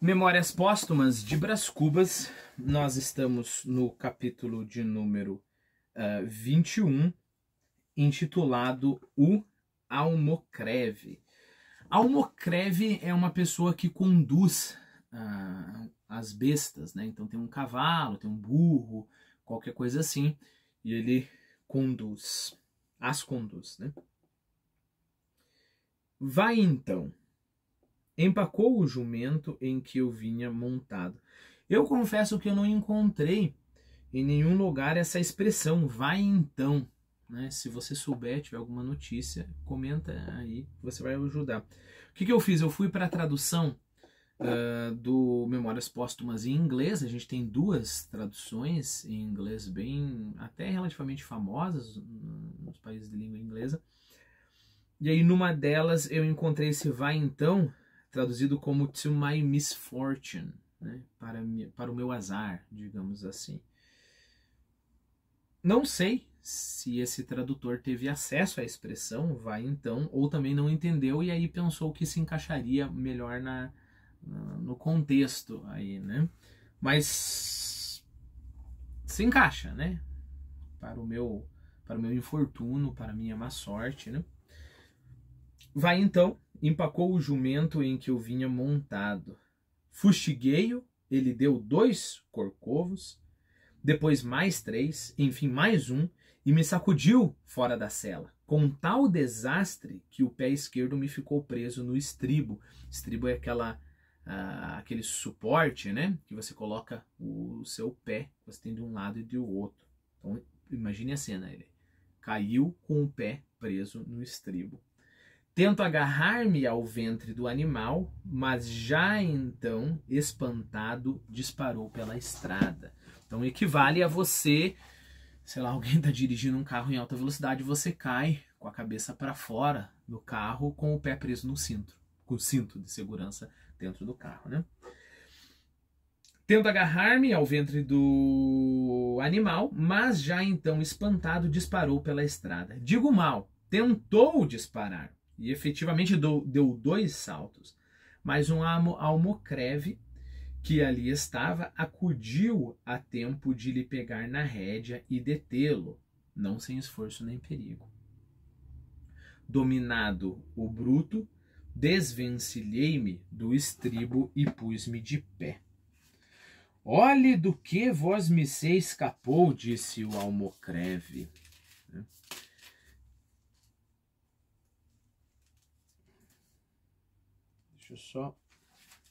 Memórias Póstumas de Brás Cubas. Nós estamos no capítulo de número uh, eh, 21, intitulado O Almocreve. Almocreve é uma pessoa que conduz uh, as bestas, né? Então tem um cavalo, tem um burro, qualquer coisa assim, e ele conduz, as conduz, né? Vai então empacou o jumento em que eu vinha montado. Eu confesso que eu não encontrei em nenhum lugar essa expressão, vai então. Né? Se você souber, tiver alguma notícia, comenta aí, você vai ajudar. O que, que eu fiz? Eu fui para a tradução uh, do Memórias Póstumas em inglês. A gente tem duas traduções em inglês, bem até relativamente famosas nos países de língua inglesa. E aí, numa delas, eu encontrei esse vai então traduzido como To My Misfortune, né? para, para o meu azar, digamos assim. Não sei se esse tradutor teve acesso à expressão, vai então, ou também não entendeu e aí pensou que se encaixaria melhor na, no contexto aí, né? Mas se encaixa, né? Para o meu para o meu infortuno, para a minha má sorte, né? Vai então empacou o jumento em que eu vinha montado. Fustiguei-o, ele deu dois corcovos, depois mais três, enfim mais um, e me sacudiu fora da cela, com tal desastre que o pé esquerdo me ficou preso no estribo. Estribo é aquela aquele suporte, né, que você coloca o seu pé, você tem de um lado e do outro. Então imagine a cena, ele caiu com o pé preso no estribo. Tento agarrar-me ao ventre do animal, mas já então, espantado, disparou pela estrada. Então equivale a você, sei lá, alguém está dirigindo um carro em alta velocidade, você cai com a cabeça para fora do carro com o pé preso no cinto, com o cinto de segurança dentro do carro, né? Tento agarrar-me ao ventre do animal, mas já então espantado disparou pela estrada. Digo mal, tentou disparar e efetivamente deu, deu dois saltos. Mas um almocreve que ali estava acudiu a tempo de lhe pegar na rédea e detê-lo, não sem esforço nem perigo. Dominado o bruto, desvencilhei-me do estribo e pus-me de pé. Olhe do que vós me se escapou, disse o almocreve. só.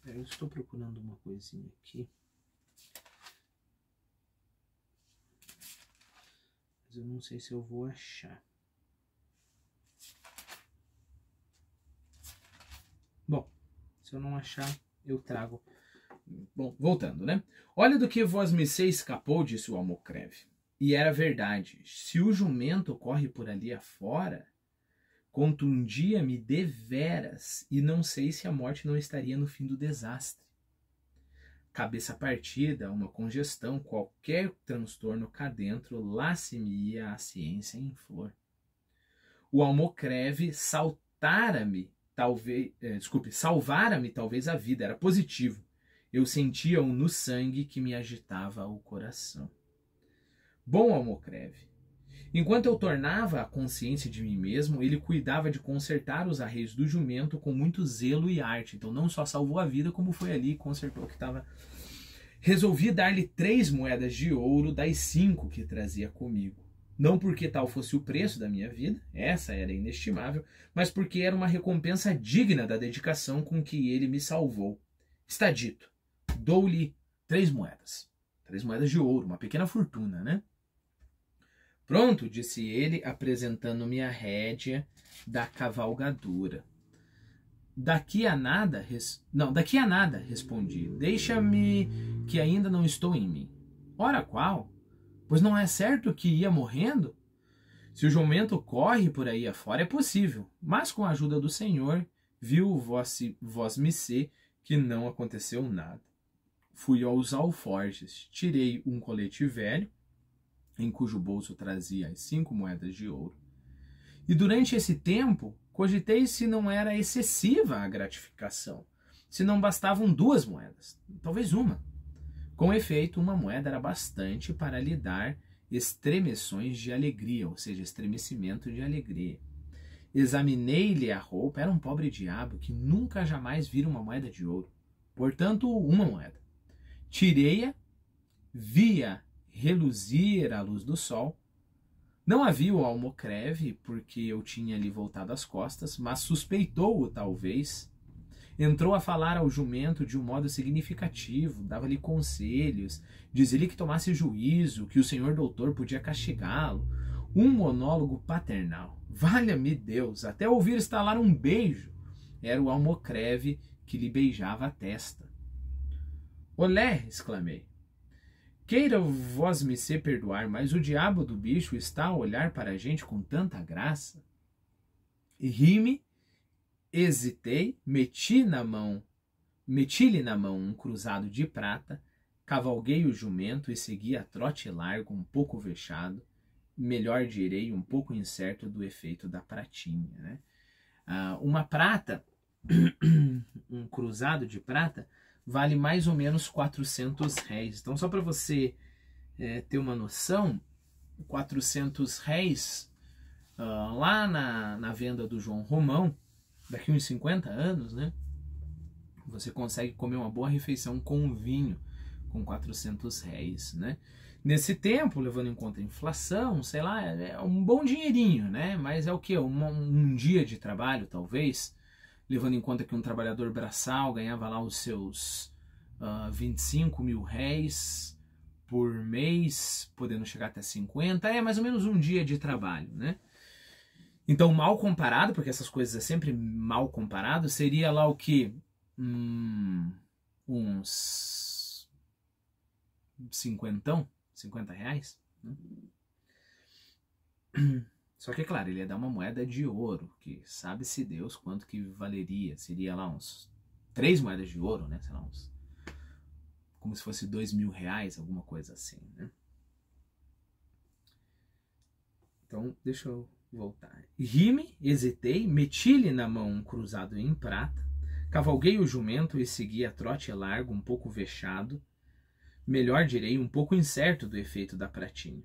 É, eu estou procurando uma coisinha aqui. Mas eu não sei se eu vou achar. Bom, se eu não achar, eu trago. Bom, voltando, né? Olha do que vós me sei escapou, disse o Almocreve. E era verdade. Se o jumento corre por ali afora, Contundia-me deveras, e não sei se a morte não estaria no fim do desastre. Cabeça partida, uma congestão, qualquer transtorno cá dentro, lá se me ia a ciência em flor. O almocreve saltara-me, talvez, eh, desculpe, salvara-me talvez a vida, era positivo. Eu sentia-o no sangue que me agitava o coração. Bom almocreve, Enquanto eu tornava a consciência de mim mesmo, ele cuidava de consertar os arreios do jumento com muito zelo e arte. Então não só salvou a vida, como foi ali e consertou o que estava. Resolvi dar-lhe três moedas de ouro das cinco que trazia comigo. Não porque tal fosse o preço da minha vida, essa era inestimável, mas porque era uma recompensa digna da dedicação com que ele me salvou. Está dito, dou-lhe três moedas. Três moedas de ouro, uma pequena fortuna, né? Pronto, disse ele, apresentando-me a rédea da cavalgadura. Daqui a nada, res... não, daqui a nada, respondi. Deixa-me que ainda não estou em mim. Ora qual? Pois não é certo que ia morrendo? Se o jumento corre por aí afora, é possível, mas com a ajuda do Senhor, viu vós, vós ser que não aconteceu nada. Fui aos alforjes, tirei um colete velho em cujo bolso trazia as cinco moedas de ouro. E durante esse tempo, cogitei se não era excessiva a gratificação, se não bastavam duas moedas, talvez uma. Com efeito, uma moeda era bastante para lhe dar estremeções de alegria, ou seja, estremecimento de alegria. Examinei-lhe a roupa, era um pobre diabo que nunca jamais vira uma moeda de ouro, portanto, uma moeda. Tirei-a, via reluzir à luz do sol. Não havia o almocreve, porque eu tinha lhe voltado as costas, mas suspeitou-o talvez. Entrou a falar ao jumento de um modo significativo, dava-lhe conselhos, dizia-lhe que tomasse juízo, que o senhor doutor podia castigá-lo. Um monólogo paternal. Valha-me Deus, até ouvir estalar um beijo. Era o almocreve que lhe beijava a testa. Olé! exclamei. Queira vós me ser perdoar, mas o diabo do bicho está a olhar para a gente com tanta graça. E ri-me, hesitei, meti na mão, meti-lhe na mão um cruzado de prata, cavalguei o jumento e segui a trote largo, um pouco vexado, melhor direi, um pouco incerto do efeito da pratinha. Né? Ah, uma prata, um cruzado de prata, vale mais ou menos 400 réis. Então, só para você é, ter uma noção, 400 réis uh, lá na, na venda do João Romão, daqui uns 50 anos, né? Você consegue comer uma boa refeição com vinho, com 400 réis, né? Nesse tempo, levando em conta a inflação, sei lá, é, é um bom dinheirinho, né? Mas é o que? Um, um dia de trabalho, talvez, levando em conta que um trabalhador braçal ganhava lá os seus uh, ah, 25 mil réis por mês, podendo chegar até 50, é mais ou menos um dia de trabalho, né? Então, mal comparado, porque essas coisas é sempre mal comparado, seria lá o que? Hum, uns cinquentão, 50 reais? Né? Só que, claro, ele ia dar uma moeda de ouro, que sabe-se Deus quanto que valeria. Seria lá uns três moedas de ouro, né? Sei lá, uns. Como se fosse dois mil reais, alguma coisa assim, né? Então, deixa eu voltar. Rime, hesitei, meti-lhe na mão um cruzado em prata, cavalguei o jumento e segui a trote largo, um pouco vexado, melhor direi, um pouco incerto do efeito da pratinha.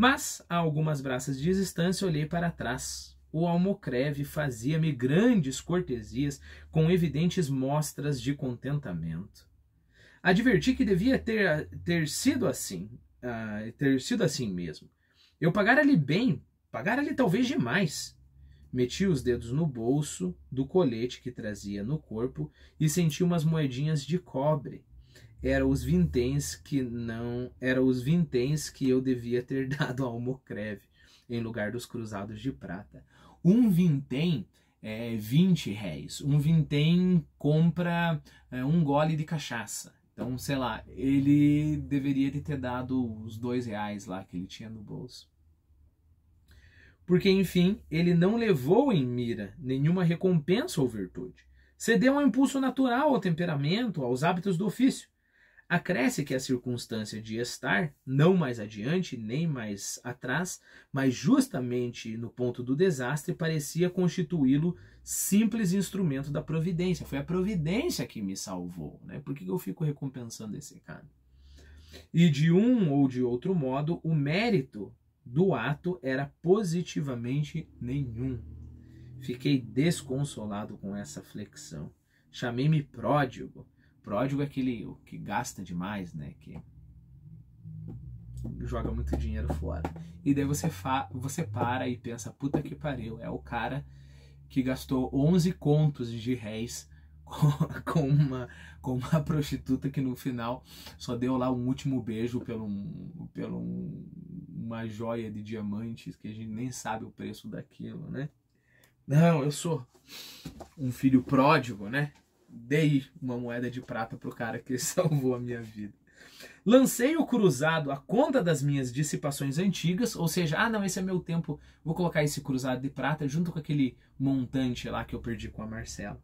Mas, a algumas braças de distância, olhei para trás. O almocreve fazia-me grandes cortesias, com evidentes mostras de contentamento. Adverti que devia ter, ter sido assim, uh, ter sido assim mesmo. Eu pagara-lhe bem, pagara-lhe talvez demais. Meti os dedos no bolso do colete que trazia no corpo e senti umas moedinhas de cobre era os vinténs que não era os vinténs que eu devia ter dado ao Mocreve em lugar dos cruzados de prata. Um vintém é 20 réis. Um vintém compra é, um gole de cachaça. Então, sei lá, ele deveria ter dado os dois reais lá que ele tinha no bolso. Porque, enfim, ele não levou em mira nenhuma recompensa ou virtude. Cedeu ao um impulso natural ao temperamento, aos hábitos do ofício, Acresce que a circunstância de estar, não mais adiante nem mais atrás, mas justamente no ponto do desastre, parecia constituí-lo simples instrumento da providência. Foi a providência que me salvou. Né? Por que eu fico recompensando esse cara? E de um ou de outro modo, o mérito do ato era positivamente nenhum. Fiquei desconsolado com essa flexão. Chamei-me pródigo Pródigo é aquele o que gasta demais, né? Que joga muito dinheiro fora. E daí você, fa você para e pensa, puta que pariu, é o cara que gastou 11 contos de réis com, uma, com uma prostituta que no final só deu lá um último beijo pelo, um, pelo um, uma joia de diamantes que a gente nem sabe o preço daquilo, né? Não, eu sou um filho pródigo, né? Dei uma moeda de prata pro cara que salvou a minha vida. Lancei o cruzado à conta das minhas dissipações antigas, ou seja, ah não, esse é meu tempo, vou colocar esse cruzado de prata junto com aquele montante lá que eu perdi com a Marcela.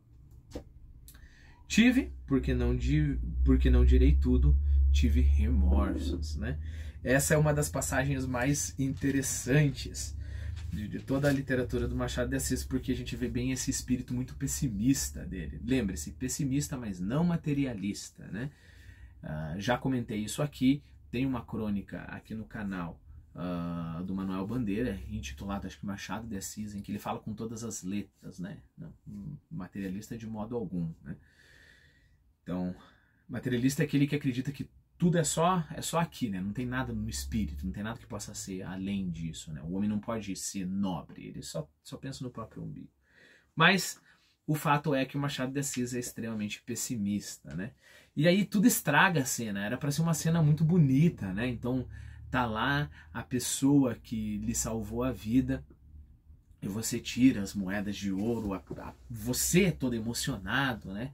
Tive, porque não, di, porque não direi tudo, tive remorsos, né? Essa é uma das passagens mais interessantes de, de, toda a literatura do Machado de Assis, porque a gente vê bem esse espírito muito pessimista dele. Lembre-se, pessimista, mas não materialista. Né? Uh, já comentei isso aqui, tem uma crônica aqui no canal uh, do Manuel Bandeira, intitulada acho que Machado de Assis, em que ele fala com todas as letras, né? Não, materialista de modo algum. Né? Então, materialista é aquele que acredita que tudo é só é só aqui, né? Não tem nada no espírito, não tem nada que possa ser além disso, né? O homem não pode ser nobre, ele só, só pensa no próprio umbigo. Mas o fato é que o Machado de Assis é extremamente pessimista, né? E aí tudo estraga a cena, era para ser uma cena muito bonita, né? Então tá lá a pessoa que lhe salvou a vida e você tira as moedas de ouro, a, a, você é todo emocionado, né?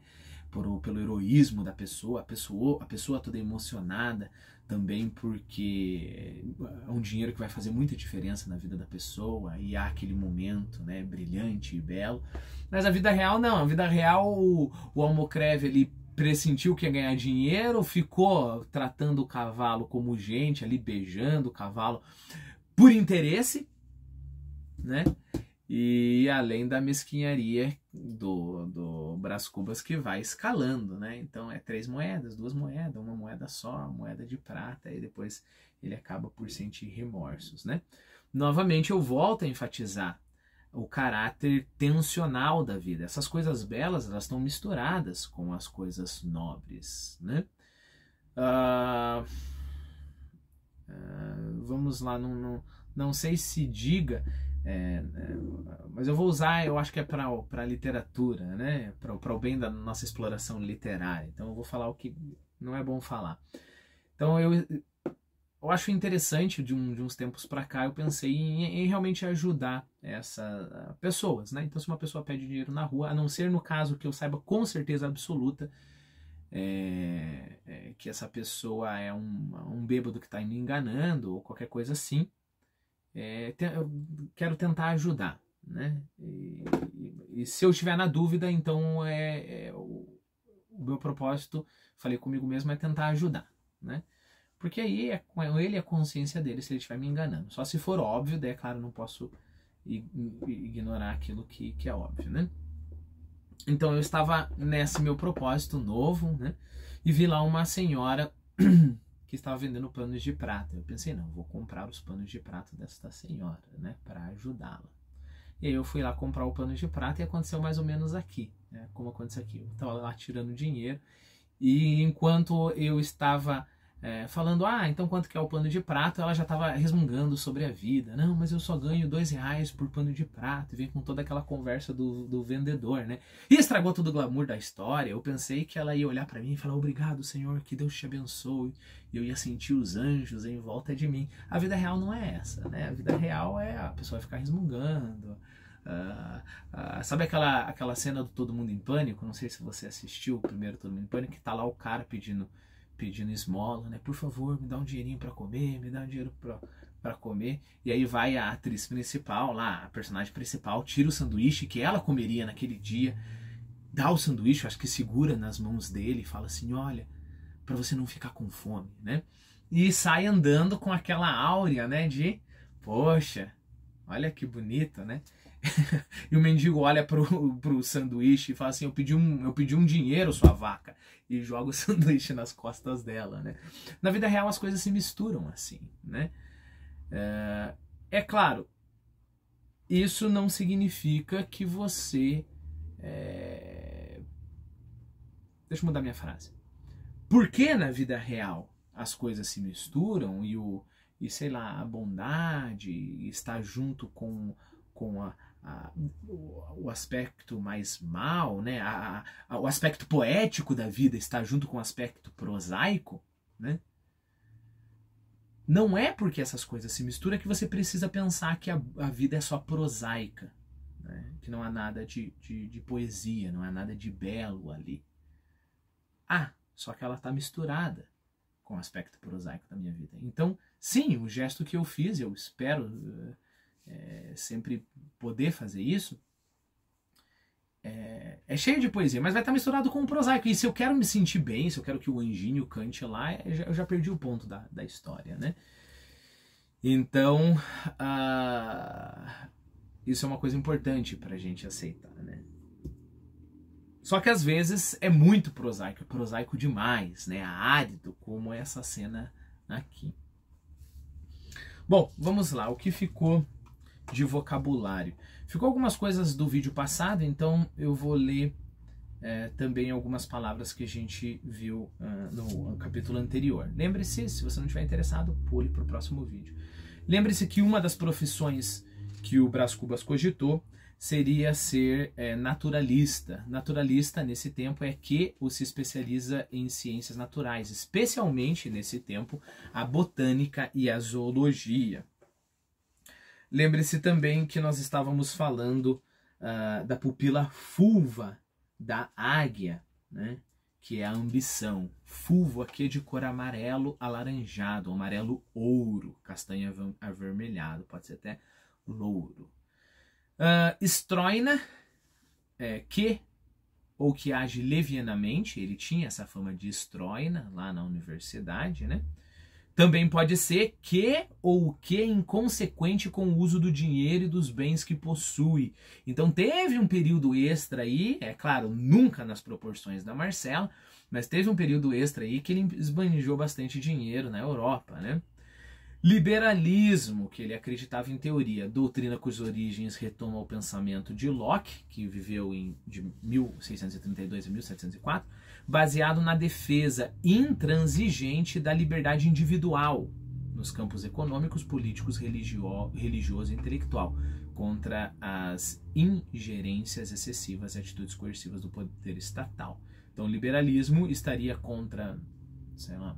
por, pelo heroísmo da pessoa, a pessoa, a pessoa toda emocionada também porque é um dinheiro que vai fazer muita diferença na vida da pessoa e há aquele momento, né, brilhante e belo. Mas a vida real não, a vida real o, o Almocreve ele pressentiu que ia ganhar dinheiro, ficou tratando o cavalo como gente, ali beijando o cavalo por interesse, né? e além da mesquinharia do, do Brás Cubas que vai escalando, né? Então é três moedas, duas moedas, uma moeda só, moeda de prata, e depois ele acaba por sentir remorsos, né? Novamente eu volto a enfatizar o caráter tensional da vida. Essas coisas belas elas estão misturadas com as coisas nobres, né? Uh, uh, vamos lá, não, não, não sei se diga é, é, mas eu vou usar, eu acho que é para a literatura, né? para o bem da nossa exploração literária. Então eu vou falar o que não é bom falar. Então eu, eu acho interessante, de, um, de uns tempos para cá, eu pensei em, em realmente ajudar essas ah, pessoas. Né? Então se uma pessoa pede dinheiro na rua, a não ser no caso que eu saiba com certeza absoluta, é, é, que essa pessoa é um, um bêbado que está me enganando ou qualquer coisa assim é, te, eu quero tentar ajudar. Né? E, e, e, se eu estiver na dúvida, então é, é o, o, meu propósito, falei comigo mesmo, é tentar ajudar. Né? Porque aí é com é ele é a consciência dele se ele estiver me enganando. Só se for óbvio, daí, é claro, não posso ignorar aquilo que, que é óbvio. Né? Então eu estava nesse meu propósito novo né? e vi lá uma senhora que estava vendendo panos de prata. Eu pensei, não, vou comprar os panos de prata desta senhora, né, para ajudá-la. E aí eu fui lá comprar o pano de prata e aconteceu mais ou menos aqui, né, como aconteceu aqui. Eu estava lá tirando dinheiro e enquanto eu estava é, falando, ah, então quanto que é o pano de prato? Ela já estava resmungando sobre a vida. Não, mas eu só ganho dois reais por pano de prato. E vem com toda aquela conversa do, do vendedor, né? E estragou todo o glamour da história. Eu pensei que ela ia olhar para mim e falar, obrigado, Senhor, que Deus te abençoe. E eu ia sentir os anjos em volta de mim. A vida real não é essa, né? A vida real é a pessoa ficar resmungando. Uh, uh, sabe aquela, aquela cena do Todo Mundo em Pânico? Não sei se você assistiu o primeiro Todo Mundo em Pânico, que tá lá o cara pedindo pedindo esmola, né? Por favor, me dá um dinheirinho para comer, me dá um dinheiro para comer. E aí vai a atriz principal lá, a personagem principal, tira o sanduíche que ela comeria naquele dia, dá o sanduíche, acho que segura nas mãos dele e fala assim: "Olha, para você não ficar com fome", né? E sai andando com aquela áurea, né, de poxa, olha que bonito, né? e o mendigo olha pro, pro sanduíche e fala assim: eu pedi, um, eu pedi um dinheiro, sua vaca. E joga o sanduíche nas costas dela, né? Na vida real as coisas se misturam assim, né? É, é claro, isso não significa que você. É... Deixa eu mudar minha frase. Por que na vida real as coisas se misturam e o e sei lá a bondade está junto com com a, a, o, o, aspecto mais mal, né? A, a, o aspecto poético da vida está junto com o aspecto prosaico, né? Não é porque essas coisas se misturam que você precisa pensar que a, a vida é só prosaica, né? que não há nada de, de, de poesia, não há nada de belo ali. Ah, só que ela está misturada com o aspecto prosaico da minha vida. Então, sim, o gesto que eu fiz, eu espero eh, é, sempre poder fazer isso, é, é, cheio de poesia, mas vai estar misturado com o prosaico. E se eu quero me sentir bem, se eu quero que o anjinho cante lá, eu é, já, eu já perdi o ponto da, da história, né? Então, uh, isso é uma coisa importante para a gente aceitar, né? Só que às vezes é muito prosaico, é prosaico demais, né? É árido, como essa cena aqui. Bom, vamos lá. O que ficou de vocabulário. Ficou algumas coisas do vídeo passado, então eu vou ler é, também algumas palavras que a gente viu uh, no capítulo anterior. Lembre-se, se você não estiver interessado, pule para o próximo vídeo. Lembre-se que uma das profissões que o Brás Cubas cogitou seria ser é, naturalista. Naturalista, nesse tempo, é que o se especializa em ciências naturais, especialmente nesse tempo, a botânica e a zoologia. Lembre-se também que nós estávamos falando uh, da pupila fulva da águia, né? que é a ambição. Fulvo aqui é de cor amarelo alaranjado, amarelo ouro, castanho avermelhado, pode ser até louro. Uh, ah, estroina, é, que ou que age levianamente, ele tinha essa fama de estroina lá na universidade, né? Também pode ser que ou o que é inconsequente com o uso do dinheiro e dos bens que possui. Então teve um período extra aí, é claro, nunca nas proporções da Marcela, mas teve um período extra aí que ele esbanjou bastante dinheiro na Europa, né? Liberalismo, que ele acreditava em teoria, doutrina cujas origens retoma o pensamento de Locke, que viveu em, de 1632 a 1704 baseado na defesa intransigente da liberdade individual nos campos econômicos, políticos, religio religioso e intelectual, contra as ingerências excessivas e atitudes coercivas do poder estatal. Então, o liberalismo estaria contra, sei lá,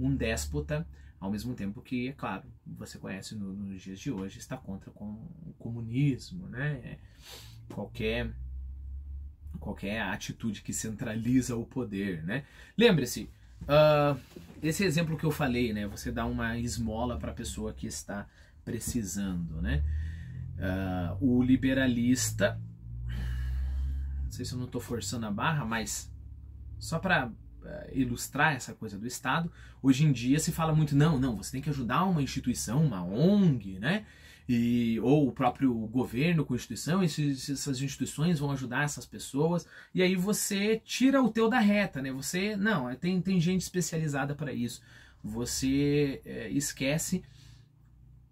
um déspota, ao mesmo tempo que, é claro, você conhece no, nos dias de hoje, está contra com o comunismo, né? Qualquer qualquer atitude que centraliza o poder, né? Lembre-se, uh, esse exemplo que eu falei, né? Você dá uma esmola para a pessoa que está precisando, né? Uh, o liberalista, não sei se eu não estou forçando a barra, mas só para ah, ilustrar essa coisa do Estado, hoje em dia se fala muito, não, não, você tem que ajudar uma instituição, uma ONG, né? e ou o próprio governo, instituição, essas instituições vão ajudar essas pessoas. E aí você tira o teu da reta, né? Você não, é, tem, tem gente especializada para isso. Você é, esquece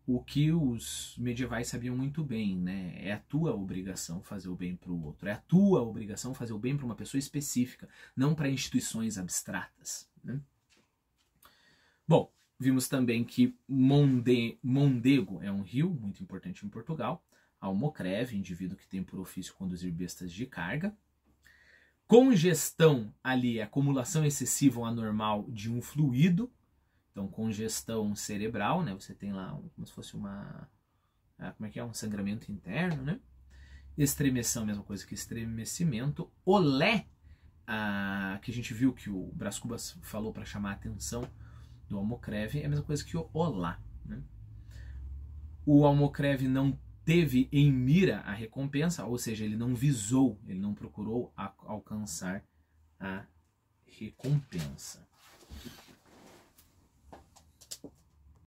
o que os medievais sabiam muito bem, né? É a tua obrigação fazer o bem para o outro. É a tua obrigação fazer o bem para uma pessoa específica, não para instituições abstratas. Né? Bom, Vimos também que Monde, Mondego é um rio muito importante em Portugal. Almocreve, indivíduo que tem por ofício conduzir bestas de carga. Congestão ali é acumulação excessiva ou anormal de um fluido. Então, congestão cerebral, né? Você tem lá como se fosse uma. Ah, como é que é? Um sangramento interno, né? Estremeção, mesma coisa que estremecimento. Olé, ah, que a gente viu que o Brás Cubas falou para chamar a atenção do Almocreve é a mesma coisa que o Olá. Né? O Almocreve não teve em mira a recompensa, ou seja, ele não visou, ele não procurou alcançar a recompensa.